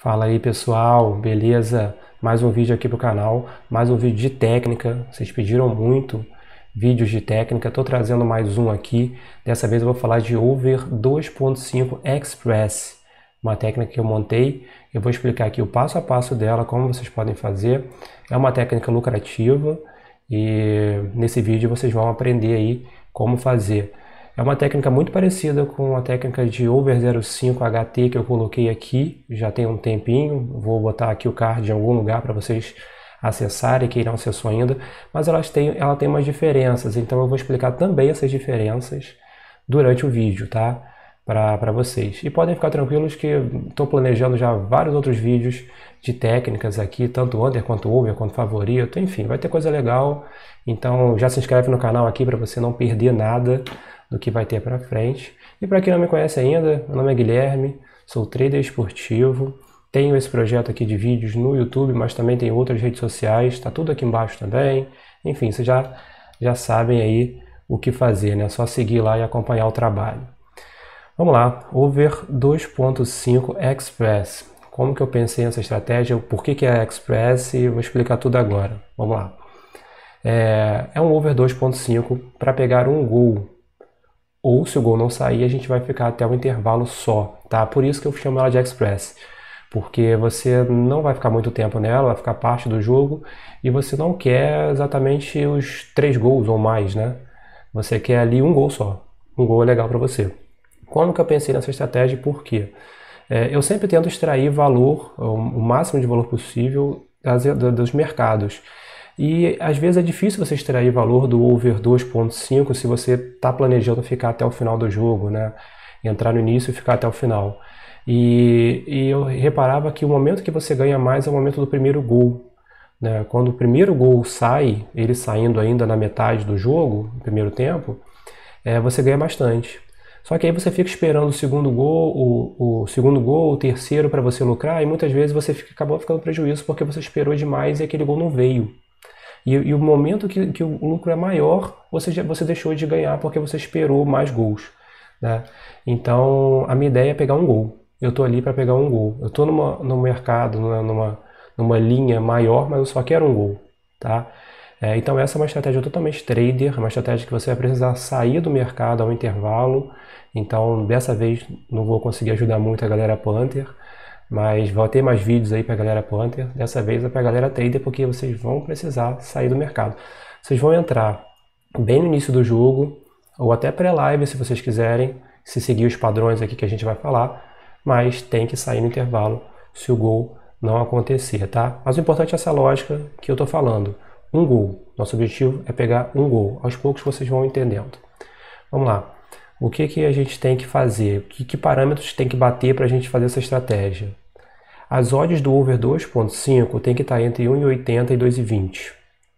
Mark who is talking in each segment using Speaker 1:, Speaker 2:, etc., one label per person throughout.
Speaker 1: Fala aí pessoal, beleza? Mais um vídeo aqui pro canal, mais um vídeo de técnica. Vocês pediram muito vídeos de técnica, estou trazendo mais um aqui. Dessa vez eu vou falar de Over 2.5 Express, uma técnica que eu montei. Eu vou explicar aqui o passo a passo dela, como vocês podem fazer. É uma técnica lucrativa e nesse vídeo vocês vão aprender aí como fazer. É uma técnica muito parecida com a técnica de over 05 HT que eu coloquei aqui, já tem um tempinho, vou botar aqui o card em algum lugar para vocês acessarem, quem não acessou ainda, mas elas têm, ela tem umas diferenças, então eu vou explicar também essas diferenças durante o vídeo, tá? Para vocês. E podem ficar tranquilos que estou planejando já vários outros vídeos de técnicas aqui, tanto under quanto over, quanto favorito, enfim, vai ter coisa legal. Então já se inscreve no canal aqui para você não perder nada do que vai ter para frente. E para quem não me conhece ainda, meu nome é Guilherme, sou trader esportivo, tenho esse projeto aqui de vídeos no YouTube, mas também tem outras redes sociais, está tudo aqui embaixo também. Enfim, vocês já, já sabem aí o que fazer, né? É só seguir lá e acompanhar o trabalho. Vamos lá, over 2.5 Express. Como que eu pensei nessa estratégia? Por que, que é Express? E vou explicar tudo agora. Vamos lá. É, é um over 2.5 para pegar um gol ou se o gol não sair, a gente vai ficar até o um intervalo só, tá? Por isso que eu chamo ela de Express, porque você não vai ficar muito tempo nela, vai ficar parte do jogo e você não quer exatamente os três gols ou mais, né? Você quer ali um gol só. Um gol é legal para você. Como que eu pensei nessa estratégia e por quê? É, eu sempre tento extrair valor, o máximo de valor possível, das, dos mercados. E às vezes é difícil você extrair valor do over 2.5 se você está planejando ficar até o final do jogo, né? Entrar no início e ficar até o final. E, e eu reparava que o momento que você ganha mais é o momento do primeiro gol, né? quando o primeiro gol sai, ele saindo ainda na metade do jogo, no primeiro tempo, é, você ganha bastante. Só que aí você fica esperando o segundo gol, o, o segundo gol, o terceiro para você lucrar, e muitas vezes você fica, acabou ficando prejuízo porque você esperou demais e aquele gol não veio. E, e o momento que, que, o lucro é maior, você, já, você deixou de ganhar porque você esperou mais gols. Né? Então, a minha ideia é pegar um gol. Eu estou ali para pegar um gol. Eu estou no mercado, numa, numa, numa linha maior, mas eu só quero um gol. Tá? É, então essa é uma estratégia totalmente trader, uma estratégia que você vai precisar sair do mercado ao intervalo. Então dessa vez não vou conseguir ajudar muito a galera Panther, mas vai ter mais vídeos aí para galera Planter. Dessa vez é para galera Trader, porque vocês vão precisar sair do mercado. Vocês vão entrar bem no início do jogo, ou até pré-live, se vocês quiserem, se seguir os padrões aqui que a gente vai falar. Mas tem que sair no intervalo se o gol não acontecer, tá? Mas o importante é essa lógica que eu tô falando. Um gol. Nosso objetivo é pegar um gol. Aos poucos vocês vão entendendo. Vamos lá o que, que a gente tem que fazer, que, que parâmetros tem que bater para a gente fazer essa estratégia. As odds do over 2.5 tem que estar tá entre 1,80 e 2,20,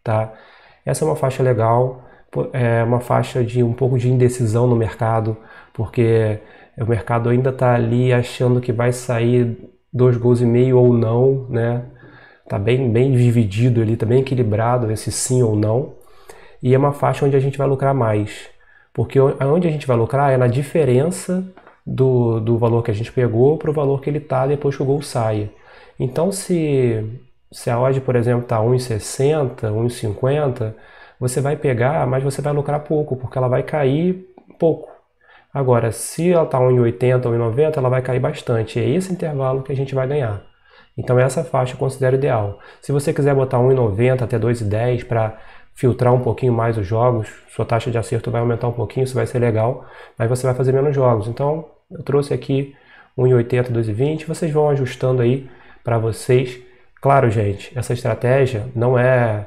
Speaker 1: tá? Essa é uma faixa legal, é uma faixa de um pouco de indecisão no mercado, porque o mercado ainda está ali achando que vai sair dois gols e meio ou não, né? Tá bem, bem dividido ali, tá bem equilibrado esse sim ou não. E é uma faixa onde a gente vai lucrar mais. Porque onde a gente vai lucrar é na diferença do, do valor que a gente pegou para o valor que ele está depois que o gol saia. Então, se, se a odd, por exemplo, está 1,60, 1,50, você vai pegar, mas você vai lucrar pouco, porque ela vai cair pouco. Agora, se ela está 1,80 ou 1,90, ela vai cair bastante. É esse intervalo que a gente vai ganhar. Então, essa faixa eu considero ideal. Se você quiser botar 1,90 até 2,10 para filtrar um pouquinho mais os jogos, sua taxa de acerto vai aumentar um pouquinho, isso vai ser legal, mas você vai fazer menos jogos. Então, eu trouxe aqui 1,80, 2,20, vocês vão ajustando aí para vocês. Claro, gente, essa estratégia não é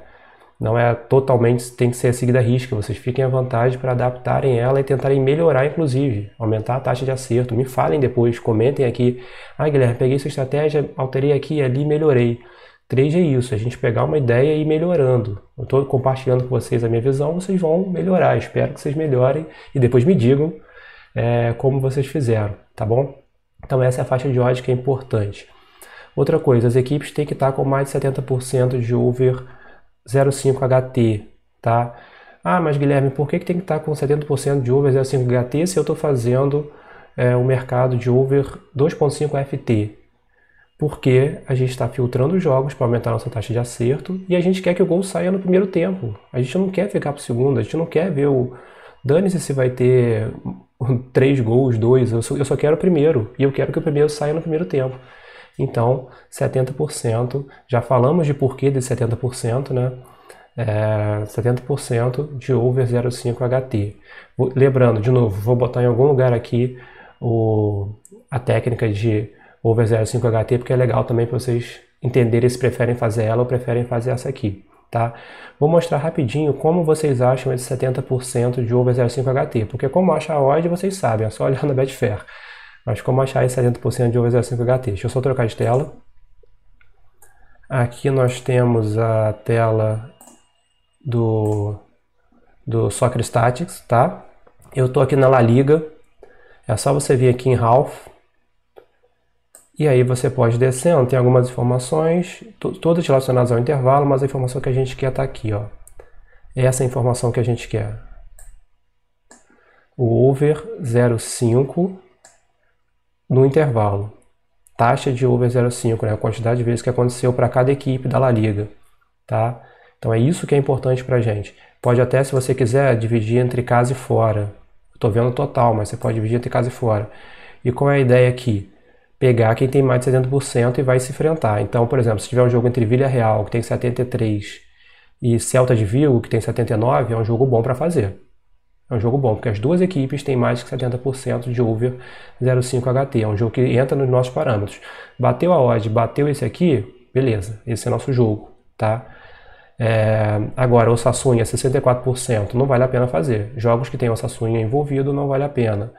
Speaker 1: não é totalmente tem que ser seguida a risca, vocês fiquem à vontade para adaptarem ela e tentarem melhorar inclusive, aumentar a taxa de acerto. Me falem depois, comentem aqui: "Ah, Guilherme, peguei essa estratégia, alterei aqui e ali, melhorei". Trade é isso, a gente pegar uma ideia e ir melhorando. Eu estou compartilhando com vocês a minha visão, vocês vão melhorar. Espero que vocês melhorem e depois me digam é, como vocês fizeram, tá bom? Então essa é a faixa de ódio que é importante. Outra coisa, as equipes têm que estar com mais de 70% de over 0,5 HT, tá? Ah, mas Guilherme, por que, que tem que estar com 70% de over 0,5 HT se eu estou fazendo o é, um mercado de over 2,5 FT? porque a gente está filtrando os jogos para aumentar nossa taxa de acerto e a gente quer que o gol saia no primeiro tempo. A gente não quer ficar para o segundo, a gente não quer ver o. Dane-se se vai ter três gols, dois, eu só, eu só quero o primeiro e eu quero que o primeiro saia no primeiro tempo. Então, 70%, já falamos de porquê de 70%, né? É, 70% de over 0,5 HT. Lembrando, de novo, vou botar em algum lugar aqui o, a técnica de Over 05 HT, porque é legal também para vocês entenderem se preferem fazer ela ou preferem fazer essa aqui. Tá? Vou mostrar rapidinho como vocês acham esse 70% de over 05 HT, porque como achar a odd vocês sabem, é só olhar na Betfair. Mas como achar esse 70% de over 05 HT? Deixa eu só trocar de tela. Aqui nós temos a tela do, do Soccer Statics, tá? Eu tô aqui na La Liga. É só você vir aqui em Half, e aí você pode descendo, tem algumas informações, todas relacionadas ao intervalo, mas a informação que a gente quer está aqui. Ó. Essa é a informação que a gente quer. O over 0,5 no intervalo. Taxa de over 0,5, né? a quantidade de vezes que aconteceu para cada equipe da La Liga. Tá? Então é isso que é importante para a gente. Pode até, se você quiser, dividir entre casa e fora. Estou vendo o total, mas você pode dividir entre casa e fora. E qual é a ideia aqui? pegar quem tem mais de 70% e vai se enfrentar. Então, por exemplo, se tiver um jogo entre Vila Real, que tem 73, e Celta de Vigo, que tem 79, é um jogo bom para fazer. É um jogo bom, porque as duas equipes têm mais que 70% de over 0,5 HT. É um jogo que entra nos nossos parâmetros. Bateu a odd, bateu esse aqui, beleza, esse é nosso jogo, tá? É, agora, o Sassunha, 64%, não vale a pena fazer. Jogos que tem o Sassunha envolvido, não vale a pena.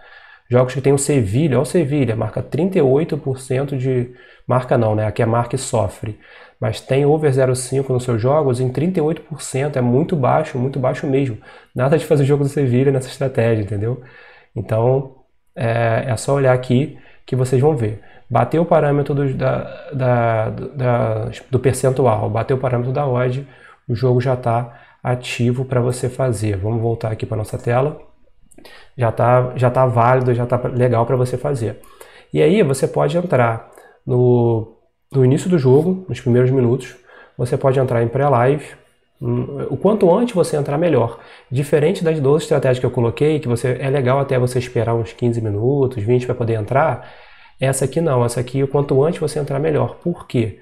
Speaker 1: Jogos que tem o Sevilha, olha o Sevilha, marca 38% de. Marca não, né? Aqui é marca e sofre. Mas tem over 0,5 nos seus jogos em 38%. É muito baixo, muito baixo mesmo. Nada de fazer o jogo do Sevilha nessa estratégia, entendeu? Então é, é só olhar aqui que vocês vão ver. Bateu o parâmetro do, da, da, da, do percentual, bateu o parâmetro da odd, o jogo já está ativo para você fazer. Vamos voltar aqui para nossa tela. Já está já tá válido, já está legal para você fazer. E aí você pode entrar no, no início do jogo, nos primeiros minutos, você pode entrar em pré-live, hum, o quanto antes você entrar, melhor. Diferente das 12 estratégias que eu coloquei, que você é legal até você esperar uns 15 minutos, 20 para poder entrar, essa aqui não, essa aqui o quanto antes você entrar, melhor. Por quê?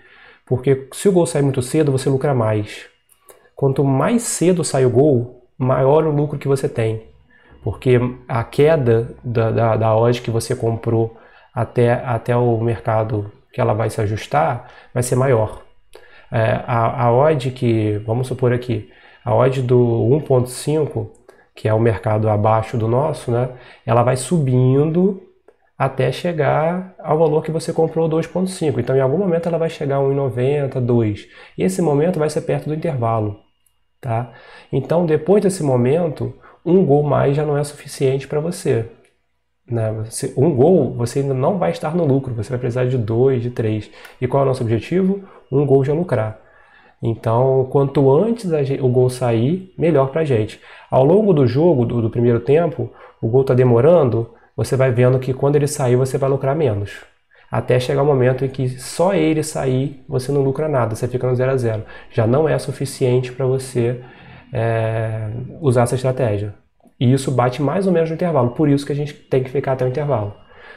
Speaker 1: Porque se o gol sair muito cedo, você lucra mais. Quanto mais cedo sai o gol, maior o lucro que você tem porque a queda da, da, da odd que você comprou até, até o mercado que ela vai se ajustar vai ser maior. É, a, a odd que, vamos supor aqui, a odd do 1.5, que é o mercado abaixo do nosso, né, ela vai subindo até chegar ao valor que você comprou 2.5. Então, em algum momento ela vai chegar a 1,90, 2. E esse momento vai ser perto do intervalo, tá? Então, depois desse momento, um gol mais já não é suficiente para você. Né? Você, um gol, você ainda não vai estar no lucro, você vai precisar de dois, de três. E qual é o nosso objetivo? Um gol já lucrar. Então, quanto antes gente, o gol sair, melhor para a gente. Ao longo do jogo, do, do primeiro tempo, o gol está demorando, você vai vendo que quando ele sair, você vai lucrar menos. Até chegar o um momento em que só ele sair, você não lucra nada, você fica no 0 a 0 Já não é suficiente para você é, usar essa estratégia. E isso bate mais ou menos no intervalo, por isso que a gente tem que ficar até o intervalo.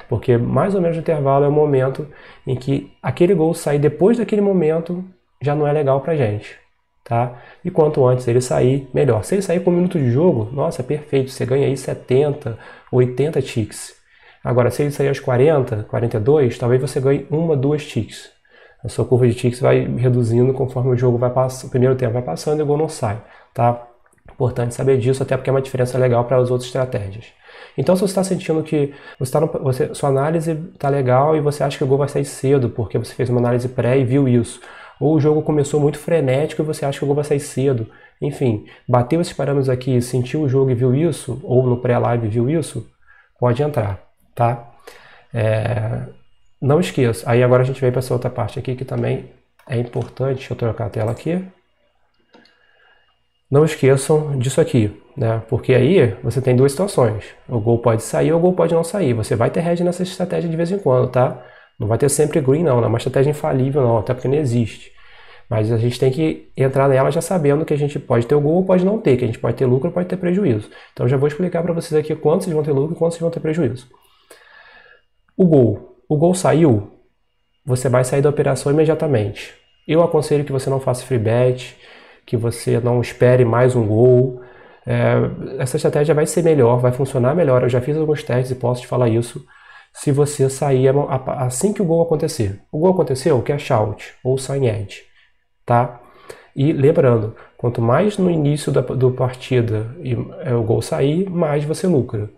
Speaker 1: Porque mais ou menos no intervalo é o momento em que aquele gol sair depois daquele momento já não é legal pra gente. Tá? E quanto antes ele sair, melhor. Se ele sair com um minuto de jogo, nossa, perfeito, você ganha aí 70, 80 ticks. Agora, se ele sair aos 40, 42, talvez você ganhe uma, duas ticks a sua curva de ticks vai reduzindo conforme o jogo vai passando, o primeiro tempo vai passando e o gol não sai, tá? Importante saber disso, até porque é uma diferença legal para as outras estratégias. Então, se você está sentindo que você tá no, você, sua análise está legal e você acha que o gol vai sair cedo, porque você fez uma análise pré e viu isso, ou o jogo começou muito frenético e você acha que o gol vai sair cedo, enfim, bateu esses parâmetros aqui, sentiu o jogo e viu isso, ou no pré-live viu isso, pode entrar, tá? É, não esqueça. Aí agora a gente vem para essa outra parte aqui que também é importante. Deixa eu trocar a tela aqui. Não esqueçam disso aqui, né? Porque aí você tem duas situações. O gol pode sair ou o gol pode não sair. Você vai ter red nessa estratégia de vez em quando, tá? Não vai ter sempre green, não. Não é uma estratégia infalível, não. Até porque não existe. Mas a gente tem que entrar nela já sabendo que a gente pode ter o gol ou pode não ter, que a gente pode ter lucro ou pode ter prejuízo. Então eu já vou explicar para vocês aqui quanto vocês vão ter lucro e quanto vocês vão ter prejuízo. O gol o gol saiu, você vai sair da operação imediatamente. Eu aconselho que você não faça free bet, que você não espere mais um gol. É, essa estratégia vai ser melhor, vai funcionar melhor. Eu já fiz alguns testes e posso te falar isso. Se você sair assim que o gol acontecer. O gol aconteceu, que é shout ou sign edge, tá? E lembrando, quanto mais no início da do partida é, o gol sair, mais você lucra.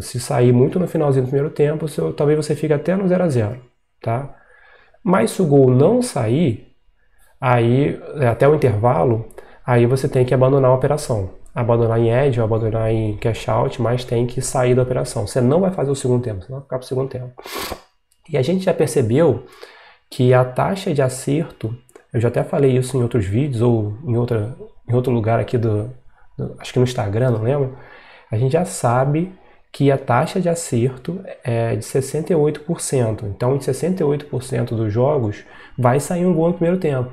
Speaker 1: Se sair muito no finalzinho do primeiro tempo, seu, talvez você fique até no 0 a 0 tá? Mas se o gol não sair, aí é, até o intervalo, aí você tem que abandonar a operação. Abandonar em edge, abandonar em cash out, mas tem que sair da operação. Você não vai fazer o segundo tempo, você vai ficar para o segundo tempo. E a gente já percebeu que a taxa de acerto, eu já até falei isso em outros vídeos ou em, outra, em outro lugar aqui do, do acho que no Instagram, não lembro. A gente já sabe que a taxa de acerto é de 68%. Então, em 68% dos jogos, vai sair um gol no primeiro tempo.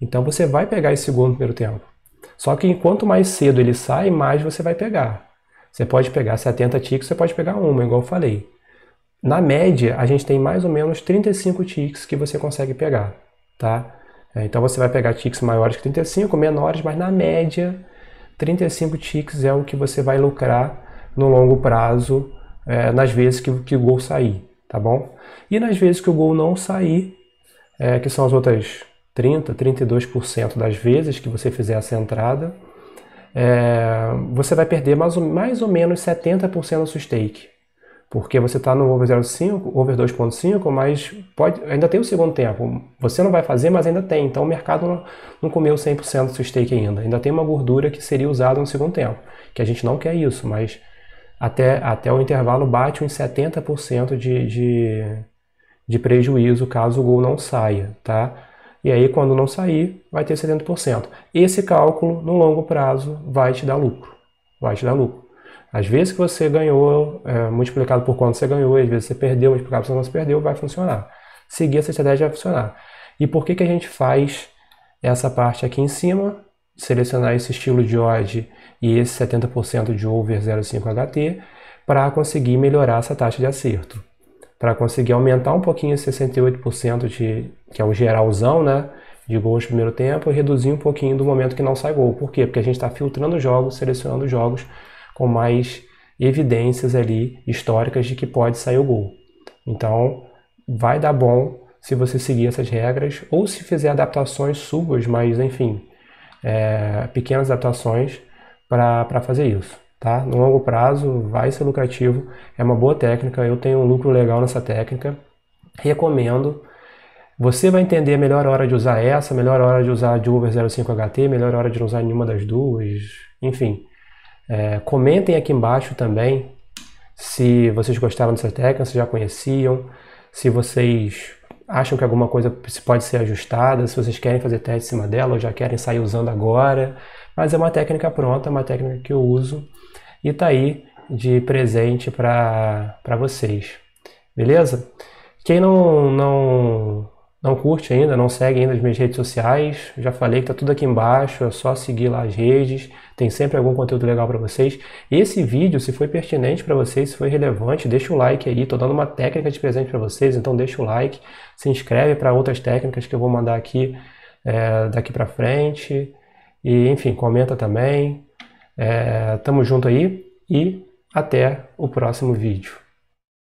Speaker 1: Então, você vai pegar esse gol no primeiro tempo. Só que quanto mais cedo ele sai, mais você vai pegar. Você pode pegar 70 ticks, você pode pegar uma, igual eu falei. Na média, a gente tem mais ou menos 35 ticks que você consegue pegar, tá? É, então você vai pegar ticks maiores que 35, menores, mas na média, 35 ticks é o que você vai lucrar no longo prazo é, nas vezes que, que o gol sair, tá bom? E nas vezes que o gol não sair, é, que são as outras 30, 32% das vezes que você fizer essa entrada, é, você vai perder mais ou, mais ou menos 70% do seu stake. Porque você está no over 0,5, over 2,5, mas pode, ainda tem o segundo tempo. Você não vai fazer, mas ainda tem. Então o mercado não, não comeu 100% do seu stake ainda. Ainda tem uma gordura que seria usada no segundo tempo. Que a gente não quer isso, mas até, até o intervalo bate uns 70% de, de, de prejuízo caso o gol não saia, tá? E aí, quando não sair, vai ter 70%. Esse cálculo, no longo prazo, vai te dar lucro. Vai te dar lucro. Às vezes que você ganhou, é, multiplicado por quanto você ganhou, às vezes você perdeu, multiplicado por quanto você perdeu, vai funcionar. Seguir essa estratégia vai funcionar. E por que, que a gente faz essa parte aqui em cima? selecionar esse estilo de odd e esse 70% de over 0,5HT para conseguir melhorar essa taxa de acerto. Para conseguir aumentar um pouquinho esse 68% de, que é o geralzão, né? De gols no primeiro tempo e reduzir um pouquinho do momento que não sai gol. Por quê? Porque a gente está filtrando jogos, selecionando jogos com mais evidências ali históricas de que pode sair o gol. Então, vai dar bom se você seguir essas regras ou se fizer adaptações suas, mas enfim, é, pequenas atuações para fazer isso. Tá? No longo prazo vai ser lucrativo, é uma boa técnica, eu tenho um lucro legal nessa técnica, recomendo. Você vai entender a melhor hora de usar essa, melhor hora de usar a Juber 05HT, melhor hora de não usar nenhuma das duas, enfim. É, comentem aqui embaixo também se vocês gostaram dessa técnica, se já conheciam, se vocês acham que alguma coisa pode ser ajustada, se vocês querem fazer teste em cima dela ou já querem sair usando agora. Mas é uma técnica pronta, uma técnica que eu uso e está aí de presente para vocês. Beleza? Quem não, não não curte ainda, não segue ainda as minhas redes sociais. Já falei que tá tudo aqui embaixo, é só seguir lá as redes. Tem sempre algum conteúdo legal para vocês. Esse vídeo, se foi pertinente para vocês, se foi relevante, deixa o like aí. Tô dando uma técnica de presente para vocês, então deixa o like. Se inscreve para outras técnicas que eu vou mandar aqui é, daqui para frente. E enfim, comenta também. É, tamo junto aí e até o próximo vídeo.